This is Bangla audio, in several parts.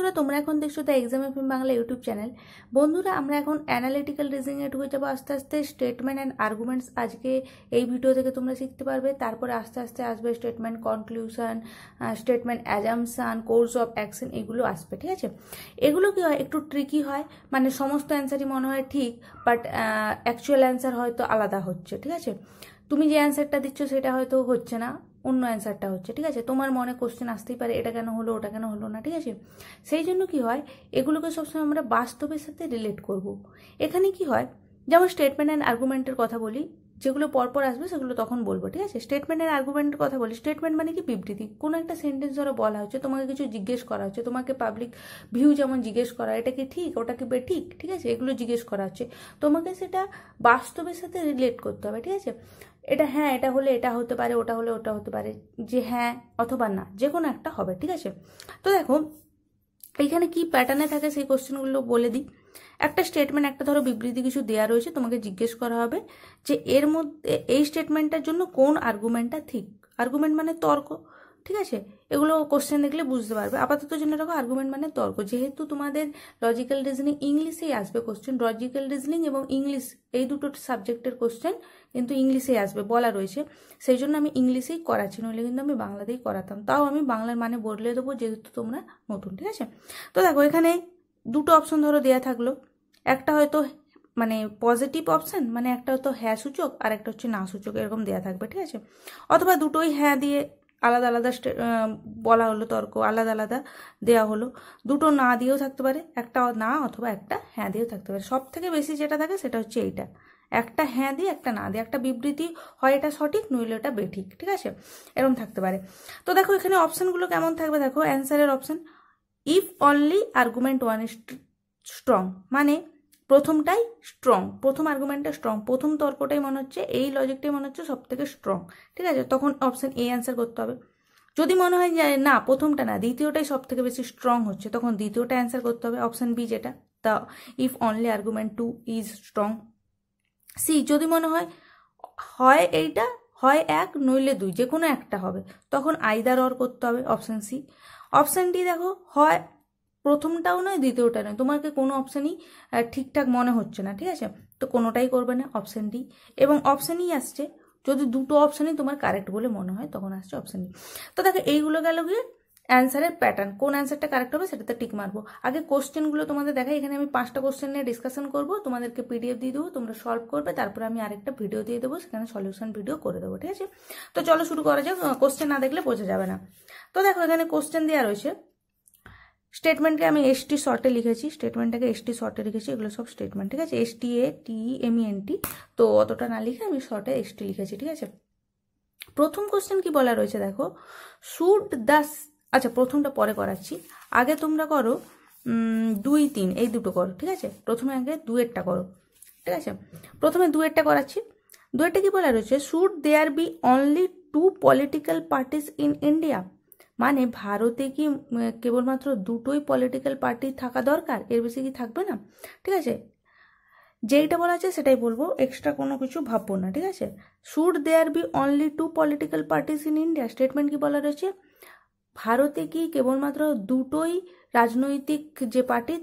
বন্ধুরা তোমরা এখন দেখছো the exam of Bangla YouTube channel বন্ধুরা আমরা এখন অ্যানালিটিক্যাল রিজনিংয়ে ঢুকে যাবো আস্তে আস্তে স্টেটমেন্ট অ্যান্ড আর্গুমেন্টস আজকে এই ভিডিও থেকে তোমরা শিখতে পারবে তারপরে আস্তে আস্তে আসবে statement conclusion statement assumption course of action এগুলো আসবে ঠিক আছে এগুলো কি হয় একটু ট্রিকি হয় মানে সমস্ত অ্যান্সারই মনে হয় ঠিক বাট অ্যাকচুয়াল অ্যান্সার হয়তো আলাদা হচ্ছে ঠিক আছে তুমি যে অ্যান্সারটা দিচ্ছ সেটা হয়তো হচ্ছে না অন্য অ্যান্সারটা হচ্ছে ঠিক আছে তোমার মনে কোশ্চেন আসতেই পারে এটা কেন হলো ওটা কেন হলো না ঠিক আছে সেই জন্য কি হয় এগুলোকে সবসময় আমরা বাস্তবের সাথে রিলেট করব। এখানে কি হয় যেমন স্টেটমেন্ট অ্যান্ড আর্গুমেন্টের কথা বলি যেগুলো পরপর আসবে সেগুলো তখন বলবো ঠিক আছে স্টেটমেন্ট অ্যান্ড আর্গুমেন্টের কথা বলি স্টেটমেন্ট মানে কি বিবৃতি কোনো একটা সেন্টেন্স ধরো বলা হচ্ছে তোমাকে কিছু জিজ্ঞেস করা হচ্ছে তোমাকে পাবলিক ভিউ যেমন জিজ্ঞেস করা এটা কি ঠিক ওটা কি ঠিক ঠিক আছে এগুলো জিজ্ঞেস করা হচ্ছে তোমাকে সেটা বাস্তবের সাথে রিলেট করতে হবে ঠিক আছে এটা হ্যাঁ এটা হলে এটা হতে পারে ওটা হলে ওটা হতে পারে যে হ্যাঁ অথবা না যে কোনো একটা হবে ঠিক আছে তো দেখো এইখানে কি প্যাটার্নে থাকে সেই কোশ্চেনগুলো বলে দিই একটা স্টেটমেন্ট একটা ধরো বিবৃতি কিছু দেওয়া রয়েছে তোমাকে জিজ্ঞেস করা হবে যে এর মধ্যে এই স্টেটমেন্টটার জন্য কোন আর্গুমেন্টটা ঠিক আর্গুমেন্ট মানে তর্ক ঠিক আছে এগুলো কোশ্চেন দেখলে বুঝতে পারবে আপাতত জন্য রাখো আর্গুমেন্ট মানে তর্ক যেহেতু তোমাদের লজিক্যাল রিজনিং ইংলিশেই আসবে কোশ্চেন লজিক্যাল রিজনিং এবং ইংলিশ এই দুটো সাবজেক্টের কোশ্চেন কিন্তু ইংলিশেই আসবে বলা রয়েছে সেই জন্য আমি ইংলিশেই করাচ্ছি নইলে কিন্তু আমি বাংলাতেই করাতাম তাও আমি বাংলার মানে বদলে দেবো যেহেতু তোমরা নতুন ঠিক আছে তো দেখো এখানে দুটো অপশন ধরো দেয়া থাকলো একটা হয়তো মানে পজিটিভ অপশান মানে একটা হয়তো হ্যাঁ সূচক আর একটা হচ্ছে না সূচক এরকম দেওয়া থাকবে ঠিক আছে অথবা দুটোই হ্যাঁ দিয়ে আলাদা আলাদা বলা হলো তর্ক আলাদা আলাদা দেওয়া হলো দুটো না দিয়েও থাকতে পারে একটা না অথবা একটা হ্যাঁ দিয়েও থাকতে পারে সব থেকে বেশি যেটা থাকে সেটা হচ্ছে এইটা একটা হ্যাঁ দিয়ে একটা না দিয়ে একটা বিবৃতি হয় এটা সঠিক নইলে এটা বেঠিক ঠিক আছে এরকম থাকতে পারে তো দেখো এখানে অপশানগুলো কেমন থাকবে দেখো অ্যান্সারের option if only argument one strong মানে প্রথমটাই স্ট্রং প্রথম আর্গুমেন্টটা স্ট্রং প্রথম তর্কটাই মনে হচ্ছে এই লজিকটাই মনে হচ্ছে সব থেকে স্ট্রং ঠিক আছে তখন অপশান এ অ্যান্সার করতে হবে যদি মনে হয় যে না প্রথমটা না দ্বিতীয়টাই সব থেকে বেশি স্ট্রং হচ্ছে তখন দ্বিতীয়টা অ্যান্সার করতে হবে অপশান বি যেটা the if only argument two is strong C যদি মনে হয় হয় এইটা হয় এক নইলে দুই যে কোনো একটা হবে তখন আইদার অর করতে হবে অপশান সি অপশান ডি দেখো হয় প্রথমটাও নয় দ্বিতীয়টা নয় তোমাকে কোনো অপশানই ঠিকঠাক মনে হচ্ছে না ঠিক আছে তো কোনোটাই করবে না অপশান ডি এবং অপশানই e আসছে যদি দুটো অপশানই তোমার কারেক্ট বলে মনে হয় তখন আসছে অপশান ডি e। তো দেখো এইগুলো গেল গিয়ে অ্যান্সারের প্যাটার্ন কোন অ্যান্সারটা কারেক্ট হবে সেটাতে টিক মারবো আগে কোশ্চেনগুলো তোমাদের দেখা এখানে আমি পাঁচটা কোশ্চেন নিয়ে ডিসকাশন করবো তোমাদেরকে পিডিএফ দিয়ে দেবো তোমরা সলভ করবে তারপরে আমি আরেকটা ভিডিও দিয়ে দেবো সেখানে সলিউশন ভিডিও করে দেবো ঠিক আছে তো চলো শুরু করা যাক কোশ্চেন না দেখলে বোঝা যাবে না তো দেখো এখানে কোশ্চেন দেওয়া রয়েছে স্টেটমেন্টকে আমি এসটি শর্টে লিখেছি স্টেটমেন্টটাকে এসটি শর্টে লিখেছি এগুলো সব স্টেটমেন্ট ঠিক আছে S T A T M N T তো অতটা না লিখে আমি শর্টে এসটি লিখেছি ঠিক আছে প্রথম কোশ্চেন কি বলা রয়েছে দেখো শুড দাস আচ্ছা প্রথমটা পরে করাচ্ছি আগে তোমরা করো দুই তিন এই দুটো করো ঠিক আছে প্রথমে আগে দুয়েরটা করো ঠিক আছে প্রথমে দুয়েরটা করাচ্ছি দুয়েরটা কি বলা রয়েছে should there be only two political parties in India মানে ভারতে কি কেবলমাত্র দুটোই পলিটিক্যাল পার্টি থাকা দরকার এর বেশি কি থাকবে না ঠিক আছে যেইটা বলা আছে সেটাই বলবো এক্সট্রা কোনো কিছু ভাববো না ঠিক আছে should there be only two political parties in India statement কি বলা রয়েছে ভারতে কি কেবলমাত্র দুটোই রাজনৈতিক যে পার্টি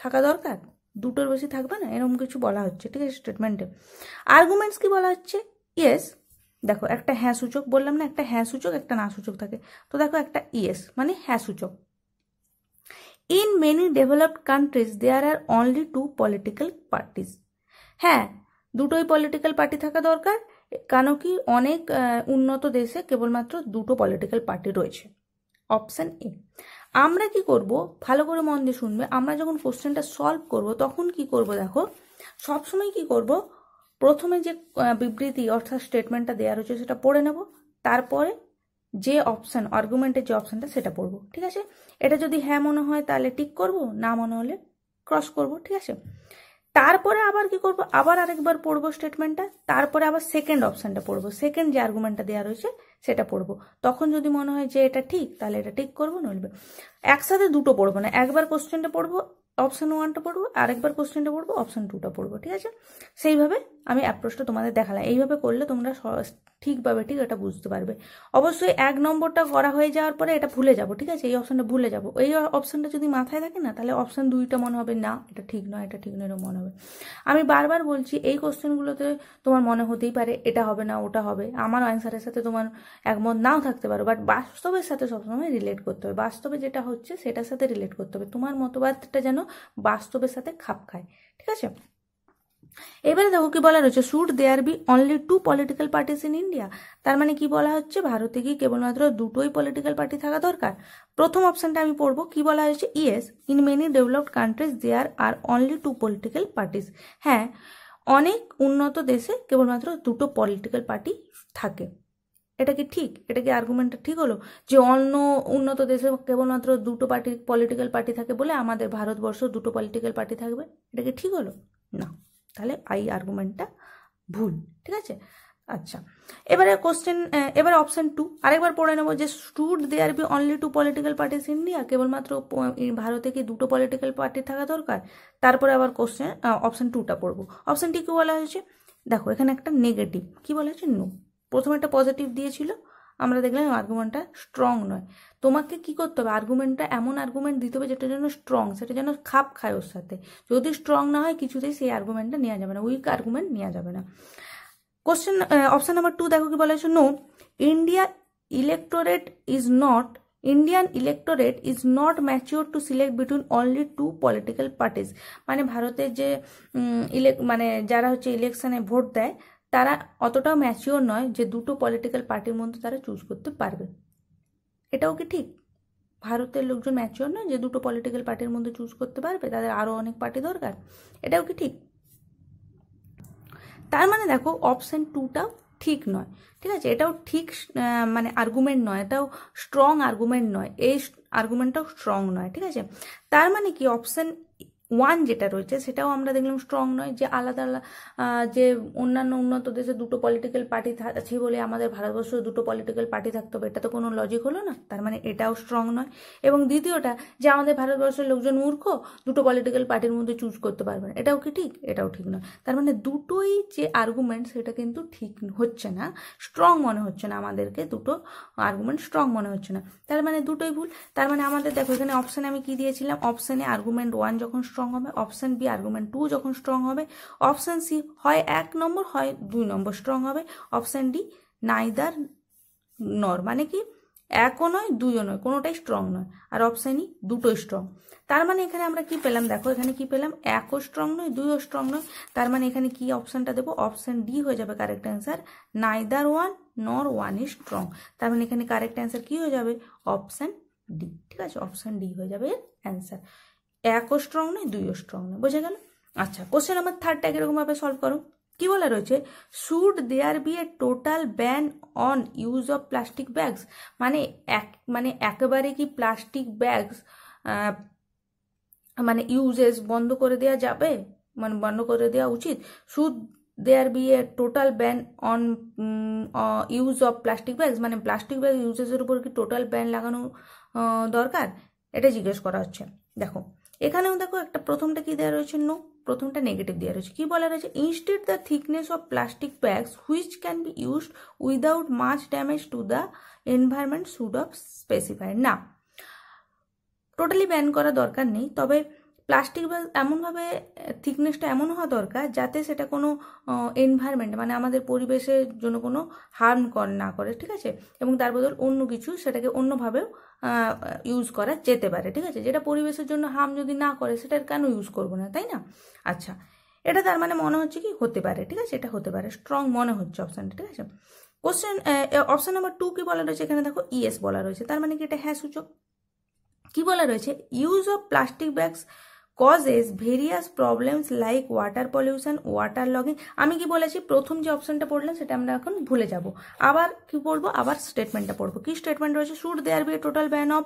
থাকা দরকার দুটোর বেশি থাকবে না এরকম কিছু বলা হচ্ছে ঠিক আছে স্টেটমেন্টে আর্গুমেন্টস কি বলা হচ্ছে ইয়েস দেখো একটা হ্যাঁ সূচক বললাম না একটা হ্যাঁ সূচক একটা না সূচক থাকে তো দেখো একটা ইয়েস মানে হ্যাঁ সূচক in many developed countries there are only two political parties হ্যাঁ দুটোই পলিটিক্যাল পার্টি থাকা দরকার কেন কি অনেক উন্নত দেশে কেবলমাত্র দুটো পলিটিক্যাল পার্টি রয়েছে অপশান এ আমরা কি করব ভালো করে মন দিয়ে শুনবে আমরা যখন কোশ্চেনটা সলভ করব তখন কি করব দেখো সবসময় কি করব প্রথমে যে বিবৃতি অর্থাৎ স্টেটমেন্টটা দেওয়া রয়েছে সেটা পড়ে নেব তারপরে যে অপশান আর্গুমেন্টের যে অপশানটা সেটা পড়ব ঠিক আছে এটা যদি হ্যাঁ মনে হয় তাহলে টিক করব না মনে হলে ক্রস করব ঠিক আছে তারপরে আবার কি করব আবার আরেকবার পড়ব স্টেটমেন্টটা তারপরে আবার সেকেন্ড অপশানটা পড়ব সেকেন্ড যে আর্গুমেন্টটা দেওয়া রয়েছে সেটা পড়ব তখন যদি মনে হয় যে এটা ঠিক তাহলে এটা টিক করব নইলবে একসাথে দুটো পড়বো না একবার কোশ্চেনটা পড়বো অপশান ওয়ানটা পড়বো আরেকবার কোশ্চেনটা পড়বো অপশান টুটা পড়বো ঠিক আছে সেইভাবে আমি অ্যাপ্রোচটা তোমাদের দেখালাম এইভাবে করলে তোমরা ঠিকভাবে ঠিক এটা বুঝতে পারবে অবশ্যই এক নম্বরটা করা হয়ে যাওয়ার পরে এটা ভুলে যাব ঠিক আছে এই অপশানটা ভুলে যাব এই অপশানটা যদি মাথায় থাকে না তাহলে অপশান দুইটা মনে হবে না এটা ঠিক নয় এটা ঠিক নয় এরকম মনে হবে আমি বারবার বলছি এই কোশ্চেনগুলোতে তোমার মনে হতেই পারে এটা হবে না ওটা হবে আমার অ্যান্সারের সাথে তোমার একমত নাও থাকতে পারো বাট বাস্তবের সাথে সবসময় রিলেট করতে হবে বাস্তবে যেটা হচ্ছে সেটার সাথে রিলেট করতে হবে তোমার মতবাদটা যেন বাস্তবের সাথে খাপ খায় ঠিক আছে এবারে দেখো কি বলা রয়েছে should there be only two political parties in India তার মানে কি বলা হচ্ছে ভারতে কি কেবলমাত্র দুটোই পলিটিক্যাল পার্টি থাকা দরকার প্রথম অপশানটা আমি পড়বো কি বলা হয়েছে yes in many developed countries there are only two political parties হ্যাঁ অনেক উন্নত দেশে কেবলমাত্র দুটো পলিটিক্যাল পার্টি থাকে এটা কি ঠিক এটা কি আর্গুমেন্টটা ঠিক হলো যে অন্য উন্নত দেশে কেবলমাত্র দুটো পার্টি পলিটিক্যাল পার্টি থাকে বলে আমাদের ভারতবর্ষ দুটো পলিটিক্যাল পার্টি থাকবে এটা কি ঠিক হলো না তাহলে আই আর্গুমেন্টটা ভুল ঠিক আছে আচ্ছা এবারে কোশ্চেন এবারে অপশান টু আরেকবার পড়ে নেবো যে should there be only two political parties India কেবলমাত্র ভারতে কি দুটো পলিটিক্যাল পার্টি থাকা দরকার তারপরে আবার কোশ্চেন অপশান টুটা পড়বো অপশনটি কী বলা হয়েছে দেখো এখানে একটা নেগেটিভ কি বলা হয়েছে নো প্রথমে একটা পজিটিভ দিয়েছিল আমরা দেখলাম আর্গুমেন্টটা স্ট্রং নয় তোমাকে কি করতে হবে আর্গুমেন্টটা এমন আর্গুমেন্ট দিতে হবে যেটা যেন স্ট্রং সেটা যেন খাপ খায় ওর সাথে যদি স্ট্রং না হয় কিছুতেই সেই আর্গুমেন্টটা নেওয়া যাবে না উইক আর্গুমেন্ট নেওয়া যাবে না কোশ্চেন অপশান নাম্বার টু দেখো কি বলা হয়েছে no India electorate is not Indian electorate is not mature to select between only two political parties মানে ভারতের যে ইলেক মানে যারা হচ্ছে ইলেকশানে ভোট দেয় তারা অতটাও ম্যাচিওর নয় যে দুটো পলিটিক্যাল পার্টির মধ্যে তারা চুজ করতে পারবে এটাও কি ঠিক ভারতের লোকজন ম্যাচিওর নয় যে দুটো পলিটিক্যাল পার্টির মধ্যে চুজ করতে পারবে তাদের আরও অনেক পার্টি দরকার এটাও কি ঠিক তার মানে দেখো অপশান টুটাও ঠিক নয় ঠিক আছে এটাও ঠিক মানে আর্গুমেন্ট নয় এটাও স্ট্রং আর্গুমেন্ট নয় এই আর্গুমেন্টটাও স্ট্রং নয় ঠিক আছে তার মানে কি অপশান ওয়ান যেটা রয়েছে সেটাও আমরা দেখলাম স্ট্রং নয় যে আলাদা আলাদা যে অন্যান্য উন্নত দেশে দুটো পলিটিক্যাল পার্টি আছে বলে আমাদের ভারতবর্ষ দুটো পলিটিক্যাল পার্টি থাকতে হবে এটা তো কোনো লজিক হলো না তার মানে এটাও স্ট্রং নয় এবং দ্বিতীয়টা যে আমাদের ভারতবর্ষের লোকজন মূর্খ দুটো পলিটিক্যাল পার্টির মধ্যে চুজ করতে পারবে না এটাও কি ঠিক এটাও ঠিক নয় তার মানে দুটোই যে আর্গুমেন্ট সেটা কিন্তু ঠিক হচ্ছে না স্ট্রং মনে হচ্ছে না আমাদেরকে দুটো আর্গুমেন্ট স্ট্রং মনে হচ্ছে না তার মানে দুটোই ভুল তার মানে আমাদের দেখো এখানে অপশানে আমি কি দিয়েছিলাম অপশানে আর্গুমেন্ট ওয়ান যখন স্ট্রং হবে অপশান বি আর্গুমেন্ট টু যখন স্ট্রং হবে অপশান সি হয় এক নম্বর হয় দুই নম্বর স্ট্রং হবে অপশান ডি নাইদার নর মানে কি একও নয় দুইও নয় কোনোটাই স্ট্রং নয় আর অপশানই e দুটোই স্ট্রং তার মানে এখানে আমরা কি পেলাম দেখো এখানে কি পেলাম একও স্ট্রং নয় দুইও স্ট্রং নয় তার মানে এখানে কি অপশানটা দেবো অপশান ডি হয়ে যাবে correct answer neither one nor one is strong তার মানে এখানে কারেক্ট অ্যান্সার কি হয়ে যাবে অপশান ডি ঠিক আছে অপশান ডি হয়ে যাবে অ্যান্সার একও স্ট্রং নয় দুইও স্ট্রং নয় বোঝা গেল আচ্ছা কোশ্চেন নাম্বার থার্ডটা এরকমভাবে সলভ করো কি বলা রয়েছে should there be a total ban on use of plastic bags মানে এক মানে একেবারে কি প্লাস্টিক ব্যাগস মানে ইউজেস বন্ধ করে দেওয়া যাবে মানে বন্ধ করে দেওয়া উচিত should there be a total ban on use of plastic bags মানে প্লাস্টিক ব্যাগ ইউজেসের উপর কি টোটাল ব্যান লাগানো দরকার এটা জিজ্ঞেস করা হচ্ছে দেখো এখানেও দেখো একটা প্রথমটা কি দেওয়া রয়েছে নো প্রথমটা নেগেটিভ দেওয়া রয়েছে কি বলা রয়েছে instead the thickness of plastic bags which can be used without much damage to the environment should of specified না টোটালি ব্যান করা দরকার নেই তবে প্লাস্টিক ব্যাগ এমনভাবে থিকনেসটা এমন হওয়া দরকার যাতে সেটা কোনো এনভায়রনমেন্ট মানে আমাদের পরিবেশের জন্য কোনো হার্ম কর না করে ঠিক আছে এবং তার বদল অন্য কিছু সেটাকে অন্যভাবেও ইউজ করা যেতে পারে ঠিক আছে যেটা পরিবেশের জন্য হার্ম যদি না করে সেটা কেন ইউজ করবো না তাই না আচ্ছা এটা তার মানে মনে হচ্ছে কি হতে পারে ঠিক আছে এটা হতে পারে স্ট্রং মনে হচ্ছে অপশানটা ঠিক আছে কোশ্চেন অপশান নাম্বার টু কি বলা রয়েছে এখানে দেখো ইএস e বলা রয়েছে তার মানে কি এটা হ্যাঁ সূচক কি বলা রয়েছে use of plastic bags causes various problems like water pollution water logging আমি কি বলেছি প্রথম যে অপশনটা পড়লাম সেটা আমরা এখন ভুলে যাব আবার কি পড়বো আবার স্টেটমেন্টটা পড়বো কি স্টেটমেন্ট রয়েছে should there be total ban of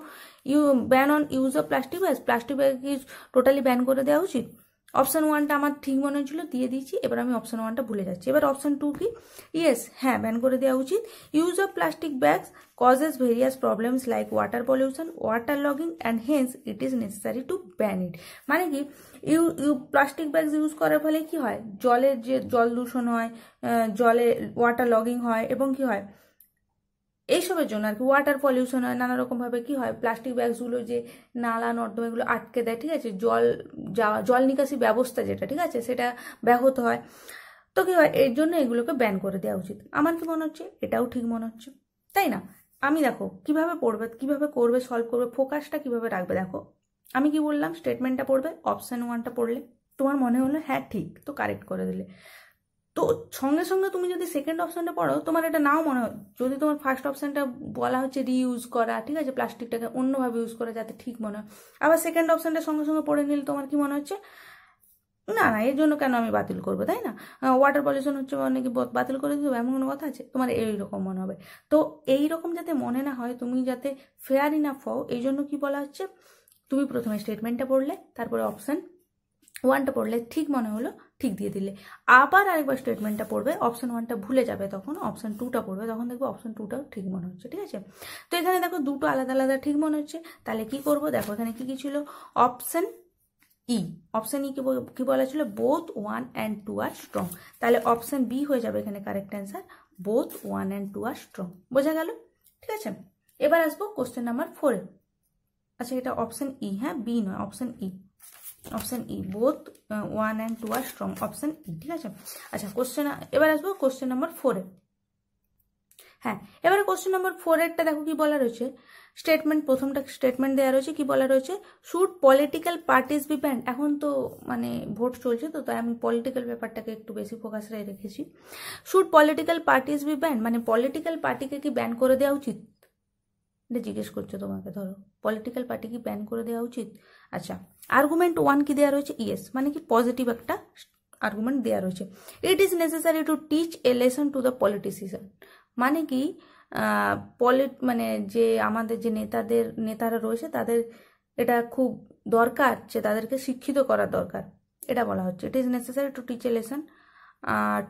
you ban on use of plastic bag plastic bag কি টোটালি ব্যান করে দেওয়া উচিত অপশান ওয়ানটা আমার ঠিক মনে হয়েছিল দিয়ে দিয়েছি এবার আমি অপশান ওয়ানটা ভুলে যাচ্ছি এবার অপশান টু কি ইয়েস হ্যাঁ ব্যান করে দেওয়া উচিত use of plastic bags causes various problems like water pollution water logging and hence it is necessary to ban it মানে কি ইউ প্লাস্টিক ব্যাগস ইউজ করার ফলে কি হয় জলের যে জল দূষণ হয় জলে ওয়াটার লগিং হয় এবং কি হয় এইসবের জন্য আর কি ওয়াটার পলিউশন হয় নানা ভাবে কি হয় প্লাস্টিক ব্যাগসগুলো যে নালা নর্দমা এগুলো আটকে দেয় ঠিক আছে জল যাওয়া জল নিকাশি ব্যবস্থা যেটা ঠিক আছে সেটা ব্যাহত হয় তো কী হয় এর জন্য এগুলোকে ব্যান করে দেওয়া উচিত আমার কি মনে হচ্ছে এটাও ঠিক মনে হচ্ছে তাই না আমি দেখো কিভাবে পড়বে কিভাবে করবে সলভ করবে ফোকাসটা কিভাবে রাখবে দেখো আমি কি বললাম স্টেটমেন্টটা পড়বে অপশান ওয়ানটা পড়লে তোমার মনে হলো হ্যাঁ ঠিক তো কারেক্ট করে দিলে তো সঙ্গে সঙ্গে তুমি যদি সেকেন্ড অপশনটা পড়ো তোমার এটা নাও মনে হয় যদি তোমার ফার্স্ট অপশনটা বলা হচ্ছে রিইউজ করা ঠিক আছে প্লাস্টিকটাকে অন্যভাবে ইউজ করা যাতে ঠিক মনে হয় আবার সেকেন্ড অপশনটা সঙ্গে সঙ্গে পড়ে নিলে তোমার কি মনে হচ্ছে না না এর জন্য কেন আমি বাতিল করবো তাই না ওয়াটার পলিউশন হচ্ছে অনেকে মানে বাতিল করে দিতে এমন কোনো কথা আছে তোমার এইরকম মনে হবে তো এই রকম যাতে মনে না হয় তুমি যাতে ফেয়ার ইনাফ হও এই জন্য কী বলা হচ্ছে তুমি প্রথমে স্টেটমেন্টটা পড়লে তারপরে অপশান ওয়ানটা পড়লে ঠিক মনে হলো ঠিক দিয়ে দিলে আবার আরেকবার স্টেটমেন্টটা পড়বে অপশন ওয়ানটা ভুলে যাবে তখন অপশন টুটা পড়বে তখন দেখবো অপশন টুটাও ঠিক মনে হচ্ছে ঠিক আছে তো এখানে দেখো দুটো আলাদা আলাদা ঠিক মনে হচ্ছে তাহলে কি করব দেখো এখানে কি কি ছিল অপশন ই অপশন ই কি বলা ছিল both one and two are strong তাহলে অপশন বি হয়ে যাবে এখানে correct answer both one and two are strong বোঝা গেল ঠিক আছে এবার আসবো কোশ্চেন নাম্বার ফোরে আচ্ছা এটা অপশন ই e, হ্যাঁ বি নয় option E e। Option E both one and two are strong option E ঠিক আছে আচ্ছা কোশ্চেন এবার আসবো কোশ্চেন নম্বর ফোরে হ্যাঁ এবারে কোশ্চেন নম্বর ফোরেরটা দেখো কি বলা রয়েছে স্টেটমেন্ট প্রথমটা স্টেটমেন্ট দেওয়া রয়েছে কি বলা রয়েছে should political parties be banned এখন তো মানে ভোট চলছে তো তাই আমি পলিটিক্যাল ব্যাপারটাকে একটু বেশি ফোকাস রেখেছি should political parties be banned মানে পলিটিক্যাল পার্টিকে কি ব্যান করে দেওয়া উচিত এটা জিজ্ঞেস করছে তোমাকে ধরো পলিটিক্যাল পার্টি কি ব্যান করে দেওয়া উচিত আচ্ছা আর্গুমেন্ট ওয়ান কি দেওয়া রয়েছে ইয়েস মানে কি পজিটিভ একটা আর্গুমেন্ট দেওয়া রয়েছে it is necessary to teach a lesson to the politician মানে কি পলিট মানে যে আমাদের যে নেতাদের নেতারা রয়েছে তাদের এটা খুব দরকার যে তাদেরকে শিক্ষিত করা দরকার এটা বলা হচ্ছে it is necessary to teach a lesson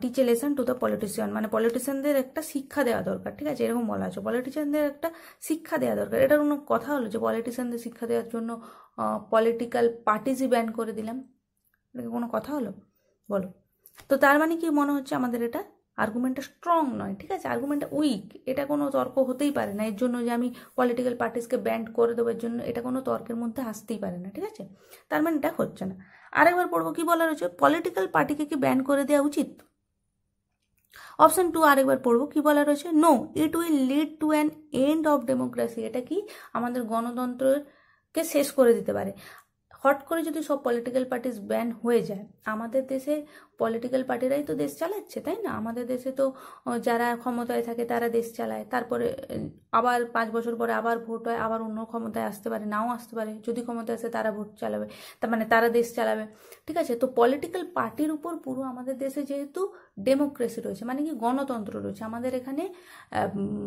teach a lesson to the politician মানে পলিটিশিয়ানদের একটা শিক্ষা দেওয়া দরকার ঠিক আছে এরকম বলা আছে পলিটিশিয়ানদের একটা শিক্ষা দেওয়া দরকার এটার কোনো কথা হলো যে পলিটিশিয়ানদের শিক্ষা দেওয়ার জন্য পলিটিক্যাল পার্টিসই ব্যান করে দিলাম এটা কোনো কথা হলো বলো তো তার মানে কি মনে হচ্ছে আমাদের এটা আর্গুমেন্টটা স্ট্রং নয় ঠিক আছে আর্গুমেন্টটা উইক এটা কোনো তর্ক হতেই পারে না এর জন্য যে আমি পলিটিক্যাল পার্টিসকে ব্যান্ড করে দেওয়ার জন্য এটা কোনো তর্কের মধ্যে আসতেই পারে না ঠিক আছে তার মানে এটা হচ্ছে না আরেকবার পড়বো কি বলা রয়েছে পলিটিক্যাল পার্টিকে কি ব্যান করে দেওয়া উচিত অপশন টু আরেকবার পড়বো কি বলা রয়েছে no it will lead to an end of democracy এটা কি আমাদের গণতন্ত্রকে শেষ করে দিতে পারে হট করে যদি সব পলিটিক্যাল পার্টিস ব্যান হয়ে যায় আমাদের দেশে পলিটিক্যাল পার্টিরাই তো দেশ চালাচ্ছে তাই না আমাদের দেশে তো যারা ক্ষমতায় থাকে তারা দেশ চালায় তারপরে আবার পাঁচ বছর পরে আবার ভোট হয় আবার অন্য ক্ষমতায় আসতে পারে নাও আসতে পারে যদি ক্ষমতায় আসে তারা ভোট চালাবে তার মানে তারা দেশ চালাবে ঠিক আছে তো পলিটিক্যাল পার্টির উপর পুরো আমাদের দেশে যেহেতু ডেমোক্রেসি রয়েছে মানে কি গণতন্ত্র রয়েছে আমাদের এখানে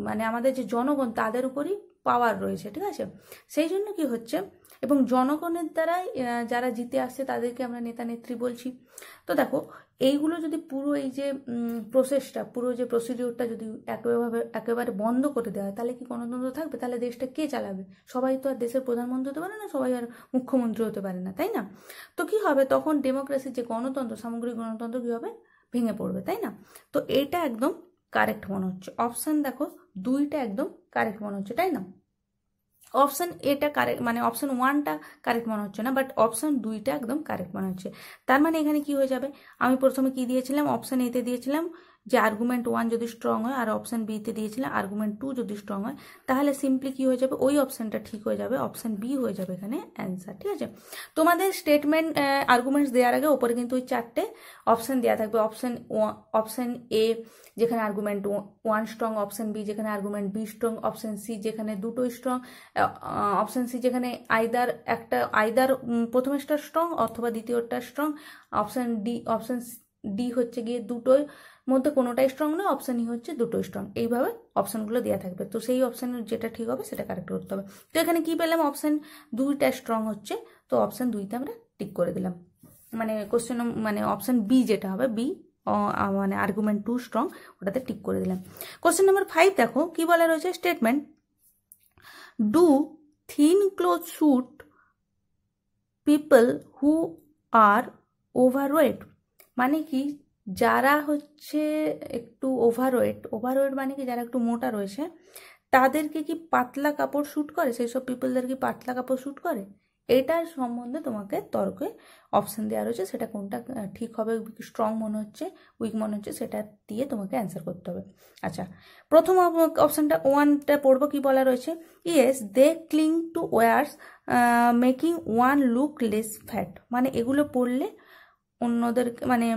মানে আমাদের যে জনগণ তাদের উপরই পাওয়ার রয়েছে ঠিক আছে সেই জন্য কি হচ্ছে এবং জনগণের দ্বারাই যারা জিতে আসছে তাদেরকে আমরা নেতা নেত্রী বলছি তো দেখো এইগুলো যদি পুরো এই যে প্রসেসটা পুরো যে প্রসিডিওরটা যদি একেবারে একেবারে বন্ধ করে দেওয়া হয় তাহলে কি গণতন্ত্র থাকবে তাহলে দেশটা কে চালাবে সবাই তো আর দেশের প্রধানমন্ত্রী হতে পারে না সবাই আর মুখ্যমন্ত্রী হতে পারে না তাই না তো কি হবে তখন ডেমোক্রেসির যে গণতন্ত্র সামগ্রিক গণতন্ত্র কী হবে ভেঙে পড়বে তাই না তো এটা একদম কারেক্ট মনে হচ্ছে অপশান দেখো দুইটা একদম কারেক্ট মনে হচ্ছে তাই না অপশান এটা কারেক্ট মানে অপশান ওয়ানটা কারেক্ট মনে হচ্ছে না বাট অপশান দুইটা একদম কারেক্ট মনে হচ্ছে তার মানে এখানে কি হয়ে যাবে আমি প্রথমে কি দিয়েছিলাম অপশান এতে দিয়েছিলাম যে আর্গুমেন্ট ওয়ান যদি স্ট্রং হয় আর অপশান বিতে দিয়েছিলাম আর্গুমেন্ট টু যদি স্ট্রং হয় তাহলে সিম্পলি কি হয়ে যাবে ওই অপশানটা ঠিক হয়ে যাবে অপশান বি হয়ে যাবে এখানে অ্যান্সার ঠিক আছে তোমাদের স্টেটমেন্ট আর্গুমেন্টস দেওয়ার আগে ওপরে কিন্তু ওই চারটে অপশান দেওয়া থাকবে অপশান অপশান এ যেখানে argument one strong option B যেখানে argument B strong option C যেখানে দুটো স্ট্রং অপশান সি যেখানে আইদার একটা আইদার প্রথমেরটা স্ট্রং অথবা দ্বিতীয়টা strong option D option D হচ্ছে গিয়ে দুটোই মধ্যে কোনোটাই স্ট্রং না অপশানই হচ্ছে দুটো স্ট্রং এইভাবে অপশানগুলো দেওয়া থাকবে তো সেই অপশানের যেটা ঠিক হবে সেটা কারেক্ট করতে হবে তো এখানে কি পেলাম অপশান দুইটা স্ট্রং হচ্ছে তো অপশান দুইতে আমরা টিক করে দিলাম মানে কোশ্চেন মানে অপশান বি যেটা হবে বি মানে আর্গুমেন্ট টু স্ট্রং ওটাতে টিক করে দিলাম কোশ্চেন নাম্বার ফাইভ দেখো কি বলা রয়েছে statement do thin cloth suit people who are overweight মানে কি যারা হচ্ছে একটু ওভারওয়েট ওভারওয়েট মানে কি যারা একটু মোটা রয়েছে তাদেরকে কি পাতলা কাপড় শ্যুট করে সেই সব পিপলদের কি পাতলা কাপড় শ্যুট করে এটার সম্বন্ধে তোমাকে তর্কে অপশান দেওয়া রয়েছে সেটা কোনটা ঠিক হবে স্ট্রং মনে হচ্ছে উইক মনে হচ্ছে সেটা দিয়ে তোমাকে অ্যান্সার করতে হবে আচ্ছা প্রথম অপশানটা ওয়ানটা পড়বো কি বলা রয়েছে yes they cling to worse making one look less fat মানে এগুলো পড়লে অন্যদের মানে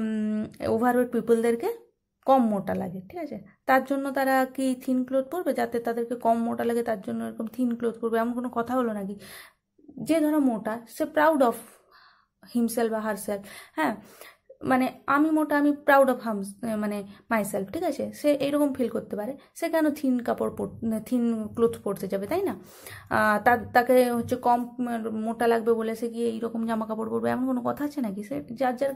ওভারওয়েট পিপলদেরকে কম মোটা লাগে ঠিক আছে তার জন্য তারা কি থিন ক্লোথ পরবে যাতে তাদেরকে কম মোটা লাগে তার জন্য এরকম থিন ক্লোথ পরবে এমন কোনো কথা হলো নাকি যে ধরো মোটা সে প্রাউড অফ হিমসেল বা হারসেল হ্যাঁ মানে আমি মোটা আমি প্রাউড অফ হাম মানে মাইসেলফ ঠিক আছে সে এইরকম ফিল করতে পারে সে কেন থিন কাপড় পর থিন ক্লোথ পরতে যাবে তাই না তার তাকে হচ্ছে কম মানে মোটা লাগবে বলে সে গিয়ে এইরকম জামা কাপড় পরবে এমন কোনো কথা আছে নাকি সে যার যার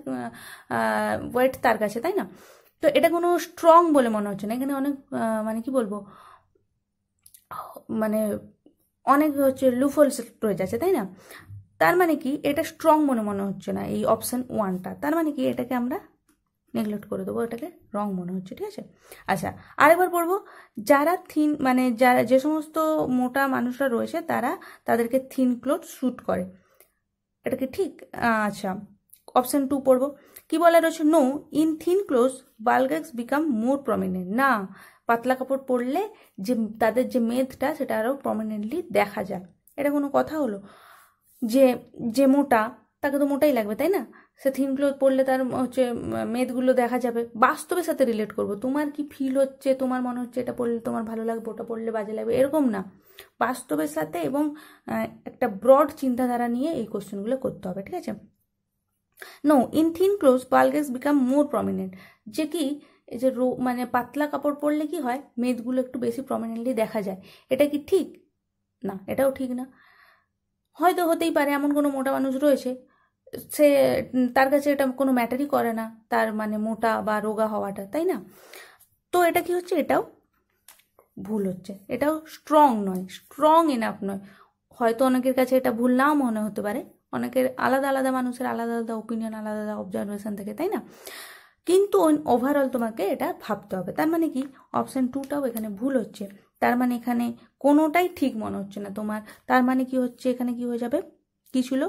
ওয়েট তার কাছে তাই না তো এটা কোনো স্ট্রং বলে মনে হচ্ছে না এখানে অনেক মানে কি বলবো মানে অনেক হচ্ছে লুফলস রয়ে যাচ্ছে তাই না তার মানে কি এটা স্ট্রং মনে মনে হচ্ছে না এই অপশান ওয়ানটা তার মানে কি এটাকে আমরা নেগলেক্ট করে দেবো এটাকে রং মনে হচ্ছে ঠিক আছে আচ্ছা আরেকবার পড়বো যারা থিন মানে যারা যে সমস্ত মোটা মানুষরা রয়েছে তারা তাদেরকে থিন ক্লোথ শ্যুট করে এটা কি ঠিক আচ্ছা অপশান টু পড়বো কি বলা রয়েছে no in thin cloth bulges become more prominent না পাতলা কাপড় পরলে যে তাদের যে মেদটা সেটা আরও প্রমিনেন্টলি দেখা যায় এটা কোনো কথা হলো যে যে মোটা তাকে তো মোটাই লাগবে তাই না সে থিন ক্লোথ পরলে তার হচ্ছে মেদগুলো দেখা যাবে বাস্তবের সাথে রিলেট করব তোমার কি ফিল হচ্ছে তোমার মনে হচ্ছে এটা পড়লে তোমার ভালো লাগবে ওটা পড়লে বাজে লাগবে এরকম না বাস্তবের সাথে এবং একটা ব্রড চিন্তাধারা নিয়ে এই কোশ্চেনগুলো করতে হবে ঠিক আছে no in thin clothes bulges become more prominent যে কি এই যে রো মানে পাতলা কাপড় পরলে কি হয় মেদগুলো একটু বেশি প্রমিনেন্টলি দেখা যায় এটা কি ঠিক না এটাও ঠিক না হয়তো হতেই পারে এমন কোনো মোটা মানুষ রয়েছে সে তার কাছে এটা কোনো ম্যাটারই করে না তার মানে মোটা বা রোগা হওয়াটা তাই না তো এটা কি হচ্ছে এটাও ভুল হচ্ছে এটাও স্ট্রং নয় স্ট্রং এনাফ নয় হয়তো অনেকের কাছে এটা ভুল নাও মনে হতে পারে অনেকের আলাদা আলাদা মানুষের আলাদা আলাদা ওপিনিয়ন আলাদা আলাদা অবজারভেশন থেকে তাই না কিন্তু ওভারঅল তোমাকে এটা ভাবতে হবে তার মানে কি অপশান টুটাও এখানে ভুল হচ্ছে তার মানে এখানে কোনোটাই ঠিক মনে হচ্ছে না তোমার তার মানে কি হচ্ছে এখানে কি হয়ে যাবে কি ছিল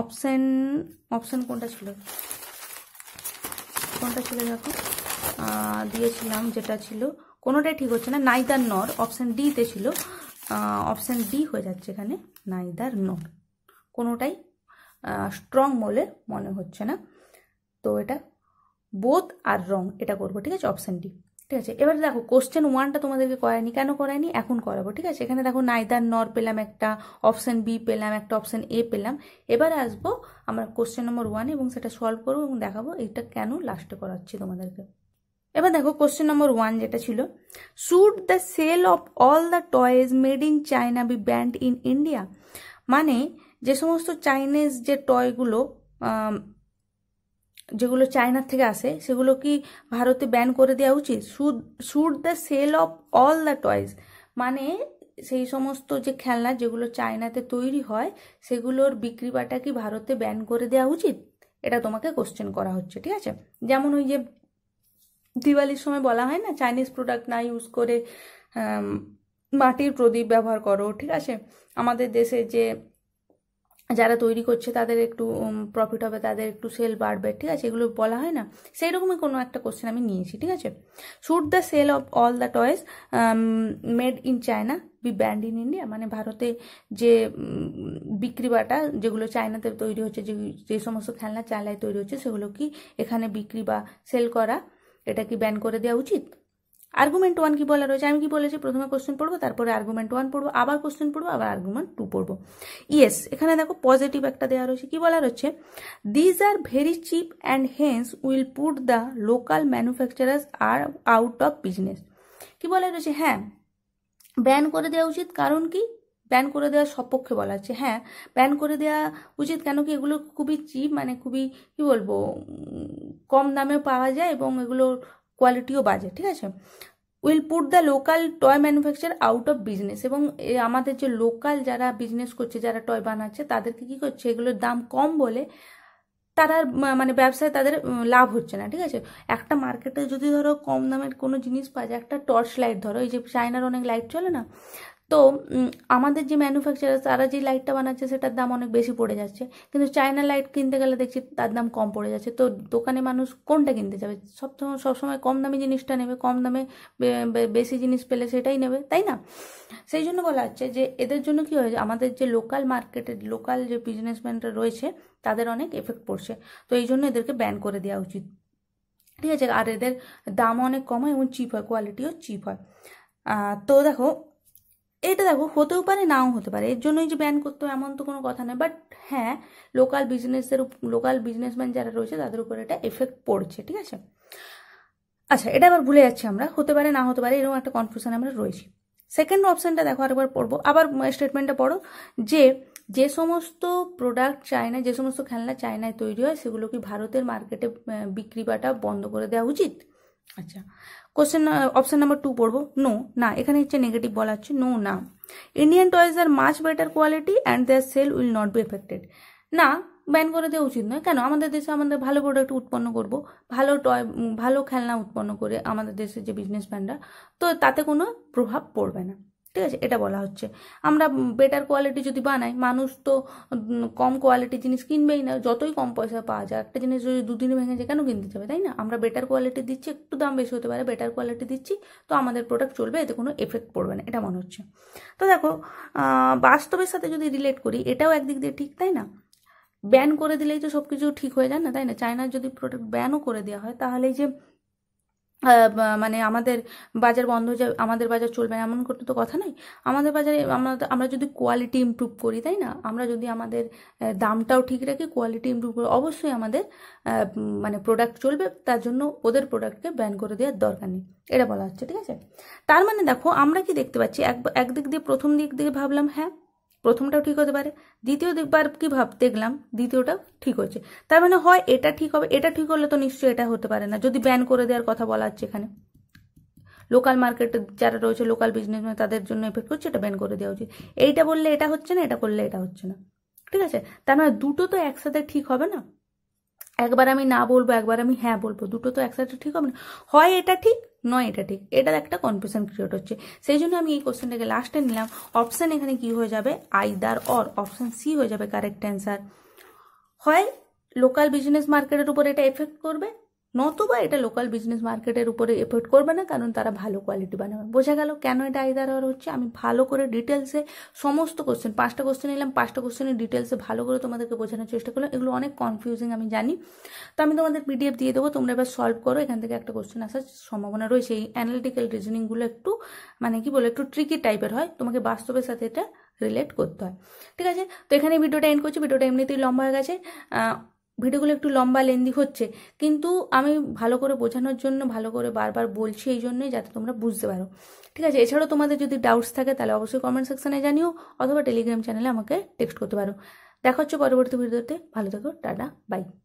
অপশান অপশান কোনটা ছিল কোনটা ছিল দেখো দিয়েছিলাম যেটা ছিল কোনোটাই ঠিক হচ্ছে না নাইদার নর অপশান ডিতে ছিল অপশান ডি হয়ে যাচ্ছে এখানে নাইদার নর কোনোটাই স্ট্রং বলে মনে হচ্ছে না তো এটা বোথ আর রং এটা করবো ঠিক আছে অপশান ডি ঠিক আছে এবার দেখো কোশ্চেন ওয়ানটা তোমাদেরকে করায়নি কেন করায়নি এখন করাবো ঠিক আছে এখানে দেখো নাইদার নর পেলাম একটা অপশান বি পেলাম একটা অপশান এ পেলাম এবার আসবো আমরা কোশ্চেন নম্বর ওয়ান এবং সেটা সলভ করবো এবং দেখাবো এটা কেন লাস্টে করাচ্ছি তোমাদেরকে এবার দেখো কোশ্চেন নম্বর ওয়ান যেটা ছিল should the sale of all the toys made in China be banned in India মানে যে সমস্ত চাইনিজ যে টয়গুলো যেগুলো চায়নার থেকে আসে সেগুলো কি ভারতে ব্যান করে দেওয়া উচিত should should the sale of all the toys মানে সেই সমস্ত যে খেলনা যেগুলো চায়নাতে তৈরি হয় সেগুলোর বিক্রি বাটা কি ভারতে ব্যান করে দেওয়া উচিত এটা তোমাকে কোশ্চেন করা হচ্ছে ঠিক আছে যেমন ওই যে দিওয়ালির সময় বলা হয় না চাইনিজ প্রোডাক্ট না ইউজ করে মাটির প্রদীপ ব্যবহার করো ঠিক আছে আমাদের দেশে যে যারা তৈরি করছে তাদের একটু প্রফিট হবে তাদের একটু সেল বাড়বে ঠিক আছে এগুলো বলা হয় না সেই রকমই কোনো একটা কোশ্চেন আমি নিয়েছি ঠিক আছে should the sale of all the toys made in China be banned in India মানে ভারতে যে বিক্রি বাটা যেগুলো চায়নাতে তৈরি হচ্ছে যে যে সমস্ত খেলনা চালায় তৈরি হচ্ছে সেগুলো কি এখানে বিক্রি বা সেল করা এটা কি ব্যান করে দেওয়া উচিত আর্গুমেন্ট ওয়ান কি বলা রয়েছে আমি কি বলেছি প্রথমে কোশ্চেন পড়বো তারপরে আর্গুমেন্ট ওয়ান পড়বো আবার কোশ্চেন পড়বো আবার আর্গুমেন্ট টু পড়বো ইয়েস এখানে দেখো পজিটিভ একটা দেওয়া রয়েছে কি বলা রয়েছে these are very cheap and hence will put the local manufacturers are out of business কি বলা রয়েছে হ্যাঁ ব্যান করে দেওয়া উচিত কারণ কি ব্যান করে দেওয়ার সপক্ষে বলা হচ্ছে হ্যাঁ ব্যান করে দেওয়া উচিত কেন কি এগুলো খুবই চিপ মানে খুবই কি বলবো কম দামে পাওয়া যায় এবং এগুলো কোয়ালিটিও বাজে ঠিক আছে will put the local toy manufacture out of business এবং আমাদের যে লোকাল যারা বিজনেস করছে যারা টয় বানাচ্ছে তাদেরকে কি করছে এগুলোর দাম কম বলে তারা মানে ব্যবসায় তাদের লাভ হচ্ছে না ঠিক আছে একটা মার্কেটে যদি ধরো কম দামের কোনো জিনিস পাওয়া যায় একটা টর্চ লাইট ধরো এই যে চায়নার অনেক লাইট চলে না তো আমাদের যে ম্যানুফ্যাকচারার তারা যে লাইটটা বানাচ্ছে সেটার দাম অনেক বেশি পড়ে যাচ্ছে কিন্তু চায়না লাইট কিনতে গেলে দেখছি তার দাম কম পড়ে যাচ্ছে তো দোকানে মানুষ কোনটা কিনতে যাবে সব সবসময় কম দামি জিনিসটা নেবে কম দামে বেশি জিনিস পেলে সেটাই নেবে তাই না সেই জন্য বলা হচ্ছে যে এদের জন্য কি হয়েছে আমাদের যে লোকাল মার্কেটের লোকাল যে বিজনেসম্যানরা রয়েছে তাদের অনেক এফেক্ট পড়ছে তো এই জন্য এদেরকে ব্যান করে দেওয়া উচিত ঠিক আছে আর এদের দাম অনেক কম হয় এবং চিপ হয় কোয়ালিটিও চিপ হয় তো দেখো এটা দেখো হতেও পারে নাও হতে পারে এর জন্যই যে ব্যান করতে এমন তো কোনো কথা নয় বাট হ্যাঁ লোকাল বিজনেসের লোকাল বিজনেসম্যান যারা রয়েছে তাদের উপর এটা এফেক্ট পড়ছে ঠিক আছে আচ্ছা এটা আবার ভুলে যাচ্ছি আমরা হতে পারে না হতে পারে এরকম একটা কনফিউশন আমরা রয়েছি সেকেন্ড অপশানটা দেখো আরেকবার পড়বো আবার স্টেটমেন্টটা পড়ো যে যে সমস্ত প্রোডাক্ট চায়না যে সমস্ত খেলনা চায়নায় তৈরি হয় সেগুলো কি ভারতের মার্কেটে বিক্রি বাটা বন্ধ করে দেওয়া উচিত আচ্ছা কোশ্চেন অপশন নাম্বার টু পড়বো নো না এখানে হচ্ছে নেগেটিভ বলা হচ্ছে নো না Indian toys are much better quality and their sale will not be affected না ব্যান করে দেওয়া উচিত নয় কেন আমাদের দেশে আমাদের ভালো প্রোডাক্ট উৎপন্ন করব ভালো টয় ভালো খেলনা উৎপন্ন করে আমাদের দেশের যে বিজনেসম্যানরা তো তাতে কোনো প্রভাব পড়বে না ঠিক আছে এটা বলা হচ্ছে আমরা বেটার কোয়ালিটি যদি বানাই মানুষ তো কম কোয়ালিটি জিনিস কিনবেই না যতই কম পয়সা পাওয়া যায় একটা জিনিস যদি দুদিনে ভেঙে যায় কেন কিনতে যাবে তাই না আমরা বেটার কোয়ালিটি দিচ্ছি একটু দাম বেশি হতে পারে বেটার কোয়ালিটি দিচ্ছি তো আমাদের প্রোডাক্ট চলবে এতে কোনো এফেক্ট পড়বে না এটা মনে হচ্ছে তো দেখো বাস্তবের সাথে যদি রিলেট করি এটাও একদিক দিয়ে ঠিক তাই না ব্যান করে দিলেই তো সব কিছু ঠিক হয়ে যায় না তাই না চায়নার যদি প্রোডাক্ট ব্যানও করে দেওয়া হয় তাহলে যে মানে আমাদের বাজার বন্ধ হয়ে যাবে আমাদের বাজার চলবে না এমন কোনো তো কথা নয় আমাদের বাজারে আমরা আমরা যদি কোয়ালিটি ইম্প্রুভ করি তাই না আমরা যদি আমাদের দামটাও ঠিক রাখি কোয়ালিটি ইম্প্রুভ করি অবশ্যই আমাদের মানে প্রোডাক্ট চলবে তার জন্য ওদের প্রোডাক্টকে ব্যান করে দেওয়ার দরকার নেই এটা বলা হচ্ছে ঠিক আছে তার মানে দেখো আমরা কি দেখতে পাচ্ছি এক একদিক দিয়ে প্রথম দিক দিয়ে ভাবলাম হ্যাঁ প্রথমটাও ঠিক হতে পারে দ্বিতীয় দিকবার কি ভাব দেখলাম দ্বিতীয়টা ঠিক হচ্ছে তার মানে হয় এটা ঠিক হবে এটা ঠিক হলে তো নিশ্চয়ই এটা হতে পারে না যদি ব্যান করে দেওয়ার কথা বলা হচ্ছে এখানে লোকাল মার্কেটে যারা রয়েছে লোকাল বিজনেসম্যান তাদের জন্য এফেক্ট করছে এটা ব্যান করে দেওয়া উচিত এইটা বললে এটা হচ্ছে না এটা করলে এটা হচ্ছে না ঠিক আছে তার মানে দুটো তো একসাথে ঠিক হবে না একবার আমি না বলবো একবার আমি হ্যাঁ বলবো দুটো তো একসাথে ঠিক হবে না হয় এটা ঠিক নয় এটা ঠিক এটা একটা কনফিউশন ক্রিয়েট হচ্ছে সেই জন্য আমি এই কোশ্চেনটাকে লাস্টে নিলাম অপশান এখানে কি হয়ে যাবে আইদার অর অপশান সি হয়ে যাবে কারেক্ট অ্যান্সার হয় লোকাল বিজনেস মার্কেটের উপর এটা এফেক্ট করবে নতুবা এটা লোকাল বিজনেস মার্কেটের উপরে এফেক্ট করবে না কারণ তারা ভালো কোয়ালিটি বানাবে বোঝা গেল কেন এটা আইদার আর হচ্ছে আমি ভালো করে ডিটেলসে সমস্ত কোশ্চেন পাঁচটা কোশ্চেন নিলাম পাঁচটা কোশ্চেনের ডিটেলসে ভালো করে তোমাদেরকে বোঝানোর চেষ্টা করলাম এগুলো অনেক কনফিউজিং আমি জানি তো আমি তোমাদের পিডিএফ দিয়ে দেবো তোমরা এবার সলভ করো এখান থেকে একটা কোশ্চেন আসার সম্ভাবনা রয়েছে এই অ্যানালিটিক্যাল রিজনিংগুলো একটু মানে কি বলে একটু ট্রিকি টাইপের হয় তোমাকে বাস্তবের সাথে এটা রিলেট করতে হয় ঠিক আছে তো এখানে ভিডিওটা এন্ড করছি ভিডিওটা এমনিতেই লম্বা হয়ে গেছে ভিডিওগুলো একটু লম্বা লেন্দি হচ্ছে কিন্তু আমি ভালো করে বোঝানোর জন্য ভালো করে বারবার বলছি এই জন্যই যাতে তোমরা বুঝতে পারো ঠিক আছে এছাড়াও তোমাদের যদি ডাউটস থাকে তাহলে অবশ্যই কমেন্ট সেকশানে জানিও অথবা টেলিগ্রাম চ্যানেলে আমাকে টেক্সট করতে পারো দেখা হচ্ছে পরবর্তী ভিডিওতে ভালো থেকো টাটা বাই